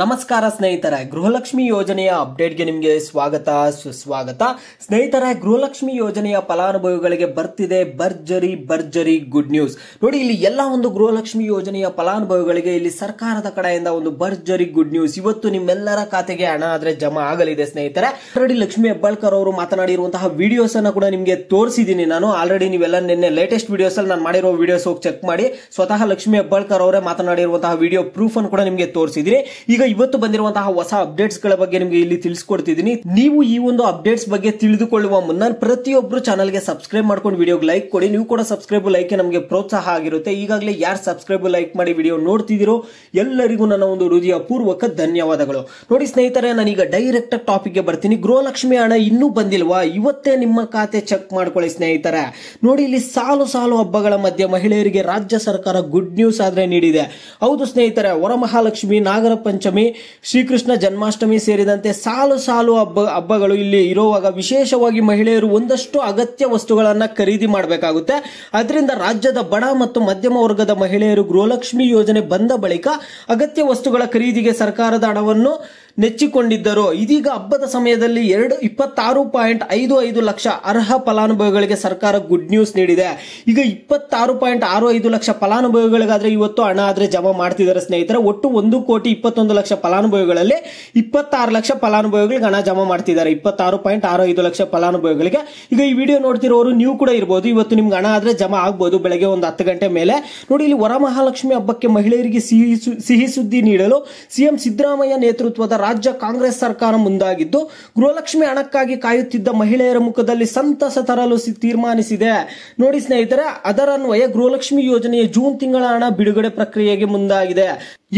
ನಮಸ್ಕಾರ ಸ್ನೇಹಿತರೆ ಗೃಹಲಕ್ಷ್ಮಿ ಯೋಜನೆಯ ಅಪ್ಡೇಟ್ಗೆ ನಿಮಗೆ ಸ್ವಾಗತ ಸುಸ್ವಾಗತ ಸ್ನೇಹಿತರೆ ಗೃಹಲಕ್ಷ್ಮಿ ಯೋಜನೆಯ ಫಲಾನುಭವಿಗಳಿಗೆ ಬರ್ತಿದೆ ಭರ್ಜರಿ ಭರ್ಜರಿ ಗುಡ್ ನ್ಯೂಸ್ ನೋಡಿ ಇಲ್ಲಿ ಎಲ್ಲ ಒಂದು ಗೃಹಲಕ್ಷ್ಮಿ ಯೋಜನೆಯ ಫಲಾನುಭವಿಗಳಿಗೆ ಇಲ್ಲಿ ಸರ್ಕಾರದ ಕಡೆಯಿಂದ ಒಂದು ಭರ್ಜರಿ ಗುಡ್ ನ್ಯೂಸ್ ಇವತ್ತು ನಿಮ್ಮೆಲ್ಲರ ಖಾತೆಗೆ ಹಣ ಆದ್ರೆ ಜಮಾ ಆಗಲಿದೆ ಸ್ನೇಹಿತರೆ ಆಲ್ರೆಡಿ ಲಕ್ಷ್ಮಿ ಹೆಬ್ಬಾಳ್ಕರ್ ಅವರು ಮಾತನಾಡಿರುವಂತಹ ವಿಡಿಯೋಸ್ ಅನ್ನು ಕೂಡ ನಿಮಗೆ ತೋರಿಸಿದ್ದೀನಿ ನಾನು ಆಲ್ರೆಡಿ ನೀವೆಲ್ಲ ನಿನ್ನೆ ಲೇಟೆಸ್ಟ್ ವಿಡಿಯೋಸ್ ಅಲ್ಲಿ ನಾನು ಮಾಡಿರೋ ವಿಡಿಯೋಸ್ ಹೋಗಿ ಚೆಕ್ ಮಾಡಿ ಸ್ವತಃ ಲಕ್ಷ್ಮಿ ಹೆಬ್ಬಾಳ್ಕರ್ ಅವರೇ ಮಾತನಾಡಿರುವಂತಹ ವಿಡಿಯೋ ಪ್ರೂಫ್ ಅನ್ನು ಕೂಡ ನಿಮಗೆ ತೋರಿಸಿದಿರಿ ಈಗ ಇವತ್ತು ಬಂದಿರುವಂತಹ ಹೊಸ ಅಪ್ಡೇಟ್ಸ್ ಗಳ ಬಗ್ಗೆ ನಿಮಗೆ ಇಲ್ಲಿ ತಿಳಿಸ್ಕೊಡ್ತಿದ್ದೀನಿ ನೀವು ಈ ಒಂದು ಅಪ್ಡೇಟ್ಸ್ ಬಗ್ಗೆ ತಿಳಿದುಕೊಳ್ಳುವ ಮುನ್ನ ಪ್ರತಿಯೊಬ್ಬರು ಚಾನಲ್ ಗೆ ಸಬ್ಸ್ಕ್ರೈಬ್ ಮಾಡ್ಕೊಂಡು ವಿಡಿಯೋಗೆ ಲೈಕ್ ಕೊಡಿ ನೀವು ಕೂಡ ಸಬ್ಸ್ಕ್ರೈಬ್ ಲೈಕ್ ನಮಗೆ ಪ್ರೋತ್ಸಾಹ ಆಗಿರುತ್ತೆ ಈಗಾಗಲೇ ಯಾರು ಸಬ್ಸ್ಕ್ರೈಬ್ ಲೈಕ್ ಮಾಡಿ ವಿಡಿಯೋ ನೋಡ್ತಿದ್ದೀರೋ ಎಲ್ಲರಿಗೂ ನನ್ನ ಒಂದು ಹೃದಯ ಪೂರ್ವಕ ಧನ್ಯವಾದಗಳು ನೋಡಿ ಸ್ನೇಹಿತರೆ ನಾನೀಗ ಡೈರೆಕ್ಟ್ ಟಾಪಿಕ್ ಗೆ ಬರ್ತೀನಿ ಗೃಹಲಕ್ಷ್ಮಿ ಹಣ ಇನ್ನೂ ಬಂದಿಲ್ವಾ ಇವತ್ತೇ ನಿಮ್ಮ ಖಾತೆ ಚೆಕ್ ಮಾಡ್ಕೊಳ್ಳಿ ಸ್ನೇಹಿತರೆ ನೋಡಿ ಇಲ್ಲಿ ಸಾಲು ಸಾಲು ಹಬ್ಬಗಳ ಮಧ್ಯೆ ಮಹಿಳೆಯರಿಗೆ ರಾಜ್ಯ ಸರ್ಕಾರ ಗುಡ್ ನ್ಯೂಸ್ ಆದ್ರೆ ನೀಡಿದೆ ಹೌದು ಸ್ನೇಹಿತರೆ ವರಮಹಾಲಕ್ಷ್ಮಿ ನಾಗರ ಪಂಚಮಿ ಜನ್ಮಾಷ್ಟಮಿ ಶ್ರೀಕೃಷ್ಣ ಜನ್ಮಾಷ್ಟಮಿ ಸೇರಿದಂತೆ ಸಾಲು ಸಾಲು ಹಬ್ಬ ಹಬ್ಬಗಳು ಇಲ್ಲಿ ಇರುವಾಗ ವಿಶೇಷವಾಗಿ ಮಹಿಳೆಯರು ಒಂದಷ್ಟು ಅಗತ್ಯ ವಸ್ತುಗಳನ್ನು ಖರೀದಿ ಮಾಡಬೇಕಾಗುತ್ತೆ ಅದರಿಂದ ರಾಜ್ಯದ ಬಡ ಮತ್ತು ಮಧ್ಯಮ ವರ್ಗದ ಮಹಿಳೆಯರು ಗೃಹಲಕ್ಷ್ಮಿ ಯೋಜನೆ ಬಂದ ಬಳಿಕ ಅಗತ್ಯ ವಸ್ತುಗಳ ಖರೀದಿಗೆ ಸರ್ಕಾರದ ಹಣವನ್ನು ನೆಚ್ಚಿಕೊಂಡಿದ್ದರು ಇದೀಗ ಹಬ್ಬದ ಸಮಯದಲ್ಲಿ ಎರಡು ಇಪ್ಪತ್ತಾರು ಪಾಯಿಂಟ್ ಐದು ಐದು ಲಕ್ಷ ಅರ್ಹ ಫಲಾನುಭವಿಗಳಿಗೆ ಸರ್ಕಾರ ಗುಡ್ ನ್ಯೂಸ್ ನೀಡಿದೆ ಈಗ ಇಪ್ಪತ್ತಾರು ಪಾಯಿಂಟ್ ಆರು ಐದು ಲಕ್ಷ ಫಲಾನುಭವಿಗಳಿಗಾದ್ರೆ ಇವತ್ತು ಹಣ ಆದರೆ ಜಮಾ ಮಾಡ್ತಿದ್ದಾರೆ ಸ್ನೇಹಿತರೆ ಒಟ್ಟು ಒಂದು ಕೋಟಿ ಇಪ್ಪತ್ತೊಂದು ಲಕ್ಷ ಫಲಾನುಭವಿಗಳಲ್ಲಿ ಇಪ್ಪತ್ತಾರು ಲಕ್ಷ ಫಲಾನುಭವಿಗಳಿಗೆ ಹಣ ಜಮಾ ಮಾಡ್ತಿದ್ದಾರೆ ಇಪ್ಪತ್ತಾರು ಪಾಯಿಂಟ್ ಆರು ಐದು ಲಕ್ಷ ಫಲಾನುಭವಿಗಳಿಗೆ ಈಗ ಈ ವಿಡಿಯೋ ನೋಡ್ತಿರೋರು ನೀವು ಕೂಡ ಇರ್ಬೋದು ಇವತ್ತು ನಿಮ್ಗೆ ಹಣ ಆದರೆ ಜಮಾ ಆಗ್ಬೋದು ಬೆಳಗ್ಗೆ ಒಂದು ಹತ್ತು ಗಂಟೆ ಮೇಲೆ ನೋಡಿ ಇಲ್ಲಿ ವರಮಹಾಲಕ್ಷ್ಮಿ ಹಬ್ಬಕ್ಕೆ ಮಹಿಳೆಯರಿಗೆ ಸಿಹಿ ಸಿಹಿ ಸುದ್ದಿ ನೀಡಲು ಸಿಎಂ ಸಿದ್ದರಾಮಯ್ಯ ನೇತೃತ್ವದ ರಾಜ್ಯ ಕಾಂಗ್ರೆಸ್ ಸರ್ಕಾರ ಮುಂದಾಗಿದ್ದು ಗೃಹಲಕ್ಷ್ಮಿ ಹಣಕ್ಕಾಗಿ ಕಾಯುತ್ತಿದ್ದ ಮಹಿಳೆಯರ ಮುಖದಲ್ಲಿ ಸಂತಸ ತರಲು ತೀರ್ಮಾನಿಸಿದೆ ನೋಡಿ ಸ್ನೇಹಿತರೆ ಅದರನ್ವಯ ಗೃಹಲಕ್ಷ್ಮಿ ಯೋಜನೆಯ ಜೂನ್ ತಿಂಗಳ ಹಣ ಬಿಡುಗಡೆ ಪ್ರಕ್ರಿಯೆಗೆ ಮುಂದಾಗಿದೆ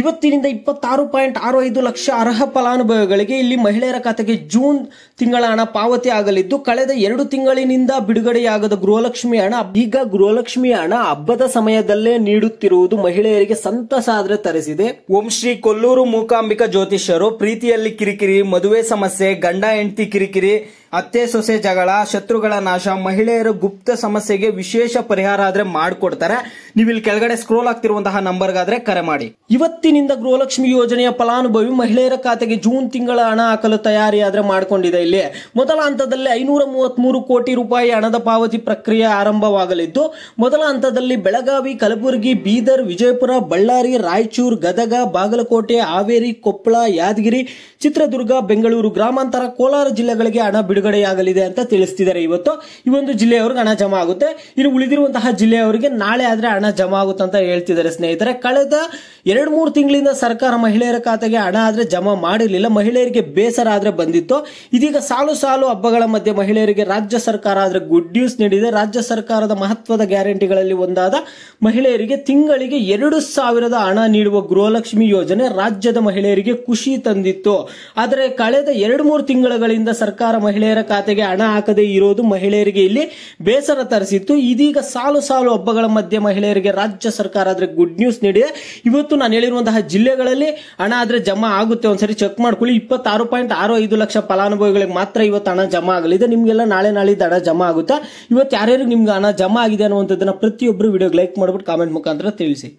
ಇವತ್ತಿನಿಂದ ಇಪ್ಪತ್ತಾರು ಪಾಯಿಂಟ್ ಆರು ಐದು ಲಕ್ಷ ಅರ್ಹ ಫಲಾನುಭವಿಗಳಿಗೆ ಇಲ್ಲಿ ಮಹಿಳೆಯರ ಖಾತೆಗೆ ಜೂನ್ ತಿಂಗಳ ಹಣ ಪಾವತಿ ಆಗಲಿದ್ದು ಕಳೆದ ಎರಡು ತಿಂಗಳಿನಿಂದ ಬಿಡುಗಡೆಯಾಗದ ಗೃಹಲಕ್ಷ್ಮಿ ಹಣ ಈಗ ಗೃಹಲಕ್ಷ್ಮಿ ಹಣ ಹಬ್ಬದ ಸಮಯದಲ್ಲೇ ನೀಡುತ್ತಿರುವುದು ಮಹಿಳೆಯರಿಗೆ ಸಂತಸ ಆದರೆ ತರಿಸಿದೆ ಓಂ ಶ್ರೀ ಕೊಲ್ಲೂರು ಮೂಕಾಂಬಿಕಾ ಜ್ಯೋತಿಷರು ಪ್ರೀತಿಯಲ್ಲಿ ಕಿರಿಕಿರಿ ಮದುವೆ ಸಮಸ್ಯೆ ಗಂಡ ಹೆಂಡತಿ ಕಿರಿಕಿರಿ ಅತ್ತೆ ಸೊಸೆ ಜಗಳ ಶತ್ರುಗಳ ನಾಶ ಮಹಿಳೆಯರ ಗುಪ್ತ ಸಮಸ್ಯೆಗೆ ವಿಶೇಷ ಪರಿಹಾರ ಆದ್ರೆ ಮಾಡಿಕೊಡ್ತಾರೆ ನೀವು ಇಲ್ಲಿ ಕೆಳಗಡೆ ಸ್ಕ್ರೋಲ್ ಆಗ್ತಿರುವಂತಹ ನಂಬರ್ಗಾದ್ರೆ ಕರೆ ಮಾಡಿ ಇವತ್ತಿನಿಂದ ಗೃಹಲಕ್ಷ್ಮಿ ಯೋಜನೆಯ ಫಲಾನುಭವಿ ಮಹಿಳೆಯರ ಖಾತೆಗೆ ಜೂನ್ ತಿಂಗಳ ಹಣ ಹಾಕಲು ತಯಾರಿ ಆದ್ರೆ ಮಾಡಿಕೊಂಡಿದೆ ಇಲ್ಲಿ ಮೊದಲ ಹಂತದಲ್ಲಿ ಐನೂರ ಮೂವತ್ತ್ ಮೂರು ಕೋಟಿ ರೂಪಾಯಿ ಹಣದ ಪಾವತಿ ಪ್ರಕ್ರಿಯೆ ಆರಂಭವಾಗಲಿದ್ದು ಮೊದಲ ಹಂತದಲ್ಲಿ ಬೆಳಗಾವಿ ಕಲಬುರಗಿ ಬೀದರ್ ವಿಜಯಪುರ ಬಳ್ಳಾರಿ ರಾಯಚೂರು ಗದಗ ಬಾಗಲಕೋಟೆ ಹಾವೇರಿ ಕೊಪ್ಪಳ ಯಾದಗಿರಿ ಚಿತ್ರದುರ್ಗ ಬೆಂಗಳೂರು ಗ್ರಾಮಾಂತರ ಕೋಲಾರ ಜಿಲ್ಲೆಗಳಿಗೆ ಹಣ ಬಿಡುಗಡೆಯಾಗಲಿದೆ ಅಂತ ತಿಳಿಸ್ತಿದ್ದಾರೆ ಇವತ್ತು ಈ ಒಂದು ಜಿಲ್ಲೆಯವ್ರಿಗೆ ಹಣ ಜಮಾ ಆಗುತ್ತೆ ಇನ್ನು ಉಳಿದಿರುವಂತಹ ಜಿಲ್ಲೆಯವರಿಗೆ ನಾಳೆ ಆದ್ರೆ ಹಣ ಜಮಾ ಆಗುತ್ತೆ ಅಂತ ಹೇಳ್ತಿದ್ದಾರೆ ಸ್ನೇಹಿತರೆ ಕಳೆದ ಎರಡು ಮೂರು ತಿಂಗಳಿಂದ ಸರ್ಕಾರ ಮಹಿಳೆಯರ ಖಾತೆಗೆ ಹಣ ಆದ್ರೆ ಜಮಾ ಮಾಡಿರಲಿಲ್ಲ ಮಹಿಳೆಯರಿಗೆ ಬೇಸರ ಆದ್ರೆ ಬಂದಿತ್ತು ಇದೀಗ ಸಾಲು ಸಾಲು ಹಬ್ಬಗಳ ಮಧ್ಯೆ ಮಹಿಳೆಯರಿಗೆ ರಾಜ್ಯ ಸರ್ಕಾರ ಆದ್ರೆ ಗುಡ್ ನ್ಯೂಸ್ ನೀಡಿದೆ ರಾಜ್ಯ ಸರ್ಕಾರದ ಮಹತ್ವದ ಗ್ಯಾರಂಟಿಗಳಲ್ಲಿ ಒಂದಾದ ಮಹಿಳೆಯರಿಗೆ ತಿಂಗಳಿಗೆ ಎರಡು ಸಾವಿರದ ಹಣ ನೀಡುವ ಗೃಹಲಕ್ಷ್ಮಿ ಯೋಜನೆ ರಾಜ್ಯದ ಮಹಿಳೆಯರಿಗೆ ಖುಷಿ ತಂದಿತ್ತು ಆದರೆ ಕಳೆದ ಎರಡು ಮೂರು ತಿಂಗಳುಗಳಿಂದ ಸರ್ಕಾರ ಮಹಿಳೆ ಮಹಿಳೆಯರ ಖಾತೆಗೆ ಹಣ ಹಾಕದೇ ಇರೋದು ಮಹಿಳೆಯರಿಗೆ ಇಲ್ಲಿ ಬೇಸರ ತರಿಸಿತ್ತು ಇದೀಗ ಸಾಲು ಸಾಲು ಹಬ್ಬಗಳ ಮಧ್ಯೆ ಮಹಿಳೆಯರಿಗೆ ರಾಜ್ಯ ಸರ್ಕಾರ ಆದ್ರೆ ಗುಡ್ ನ್ಯೂಸ್ ನೀಡಿದೆ ಇವತ್ತು ನಾನು ಹೇಳಿರುವಂತಹ ಜಿಲ್ಲೆಗಳಲ್ಲಿ ಹಣ ಆದ್ರೆ ಜಮಾ ಆಗುತ್ತೆ ಒಂದ್ಸರಿ ಚೆಕ್ ಮಾಡ್ಕೊಳ್ಳಿ ಇಪ್ಪತ್ತಾರು ಪಾಯಿಂಟ್ ಆರು ಐದು ಲಕ್ಷ ಫಲಾನುಭವಿಗಳಿಗೆ ಮಾತ್ರ ಇವತ್ತು ಹಣ ಜಮಾ ಆಗಲಿದೆ ನಿಮ್ಗೆಲ್ಲ ನಾಳೆ ನಾಳೆ ಹಣ ಜಮಾ ಆಗುತ್ತಾ ಇವತ್ತು ಯಾರ್ಯಾರು ನಿಮ್ಗೆ ಹಣ ಜಮಾ ಆಗಿದೆ ಅನ್ನುವಂಥದ್ದನ್ನ ಪ್ರತಿಯೊಬ್ಬರು ವಿಡಿಯೋಗೆ ಲೈಕ್ ಮಾಡ್ಬಿಟ್ಟು ಕಾಮೆಂಟ್ ಮುಖಾಂತರ ತಿಳಿಸಿ